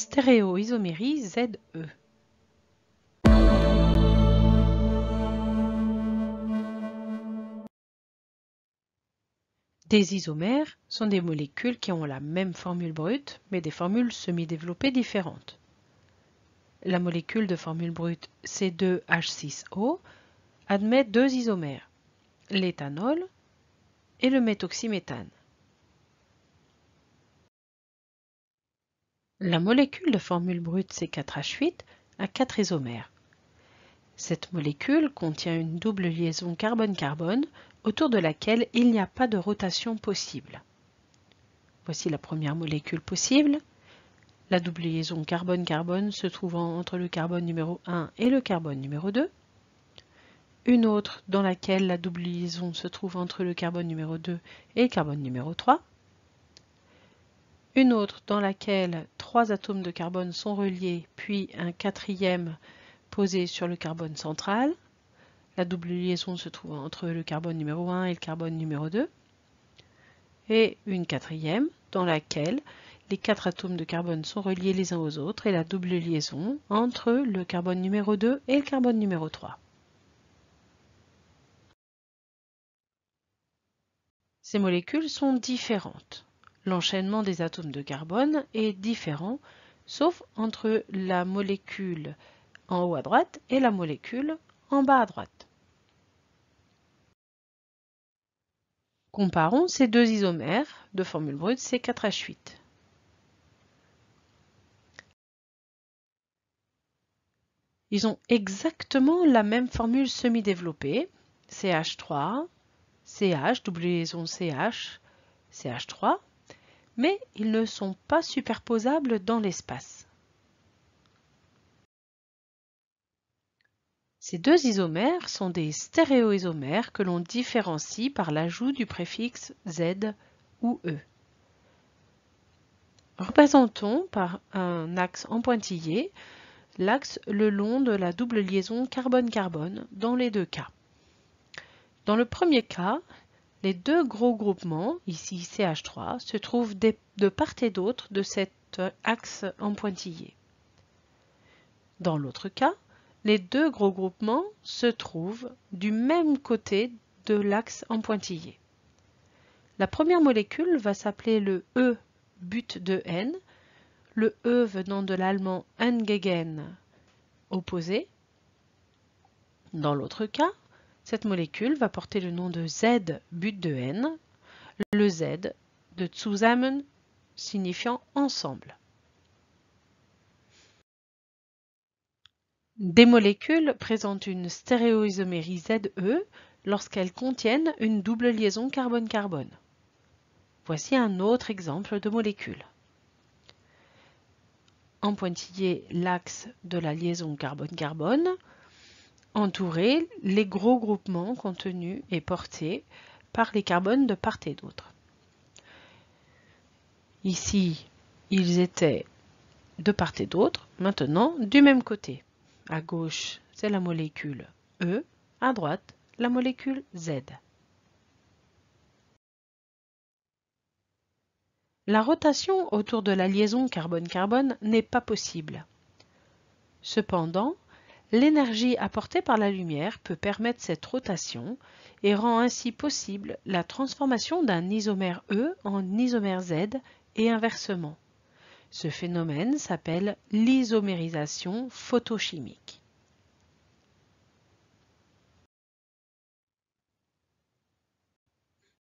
stéréoisomérie ZE. Des isomères sont des molécules qui ont la même formule brute, mais des formules semi-développées différentes. La molécule de formule brute C2H6O admet deux isomères, l'éthanol et le méthoxyméthane. La molécule de formule brute C4H8 a 4 isomères. Cette molécule contient une double liaison carbone-carbone autour de laquelle il n'y a pas de rotation possible. Voici la première molécule possible. La double liaison carbone-carbone se trouvant entre le carbone numéro 1 et le carbone numéro 2. Une autre dans laquelle la double liaison se trouve entre le carbone numéro 2 et le carbone numéro 3 une autre dans laquelle trois atomes de carbone sont reliés, puis un quatrième posé sur le carbone central. La double liaison se trouve entre le carbone numéro 1 et le carbone numéro 2. Et une quatrième dans laquelle les quatre atomes de carbone sont reliés les uns aux autres et la double liaison entre le carbone numéro 2 et le carbone numéro 3. Ces molécules sont différentes. L'enchaînement des atomes de carbone est différent, sauf entre la molécule en haut à droite et la molécule en bas à droite. Comparons ces deux isomères de formule brute C4H8. Ils ont exactement la même formule semi-développée, CH3, CH, double CH, CH3, mais ils ne sont pas superposables dans l'espace. Ces deux isomères sont des stéréoisomères que l'on différencie par l'ajout du préfixe Z ou E. Représentons par un axe empointillé l'axe le long de la double liaison carbone-carbone dans les deux cas. Dans le premier cas, les deux gros groupements, ici CH3, se trouvent de part et d'autre de cet euh, axe en pointillé. Dans l'autre cas, les deux gros groupements se trouvent du même côté de l'axe en pointillé. La première molécule va s'appeler le E but de N, le E venant de l'allemand Engegen opposé. Dans l'autre cas, cette molécule va porter le nom de z but de n le Z de zusammen signifiant ensemble. Des molécules présentent une stéréoisomérie ZE lorsqu'elles contiennent une double liaison carbone-carbone. Voici un autre exemple de molécule. En pointillé, l'axe de la liaison carbone-carbone, entourés, les gros groupements contenus et portés par les carbones de part et d'autre. Ici, ils étaient de part et d'autre, maintenant du même côté. À gauche, c'est la molécule E, à droite, la molécule Z. La rotation autour de la liaison carbone-carbone n'est pas possible. Cependant, L'énergie apportée par la lumière peut permettre cette rotation et rend ainsi possible la transformation d'un isomère E en isomère Z et inversement. Ce phénomène s'appelle l'isomérisation photochimique.